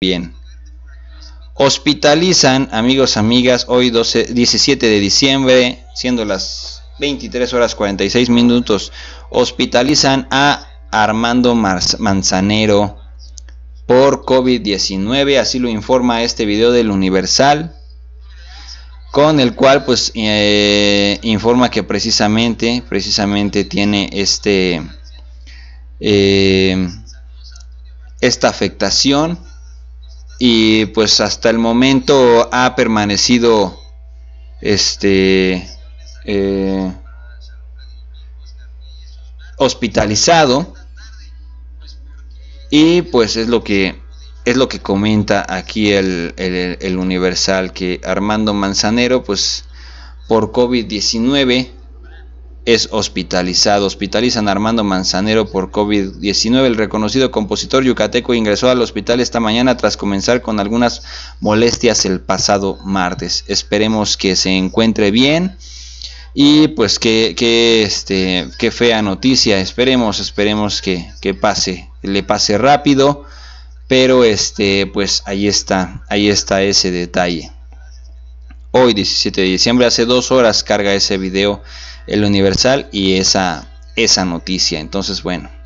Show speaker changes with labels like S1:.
S1: Bien. Hospitalizan, amigos, amigas, hoy 17 de diciembre, siendo las 23 horas 46 minutos, hospitalizan a Armando Manzanero por COVID-19, así lo informa este video del Universal, con el cual pues eh, informa que precisamente, precisamente tiene este, eh, esta afectación y pues hasta el momento ha permanecido este eh, hospitalizado y pues es lo que es lo que comenta aquí el, el, el Universal que Armando Manzanero pues por COVID-19 es hospitalizado. Hospitalizan Armando Manzanero por COVID-19. El reconocido compositor yucateco ingresó al hospital esta mañana tras comenzar con algunas molestias el pasado martes. Esperemos que se encuentre bien. Y pues que, este, qué fea noticia. Esperemos, esperemos que, que pase, le pase rápido. Pero este, pues ahí está, ahí está ese detalle. Hoy 17 de diciembre, hace dos horas carga ese video el Universal y esa, esa noticia. Entonces, bueno,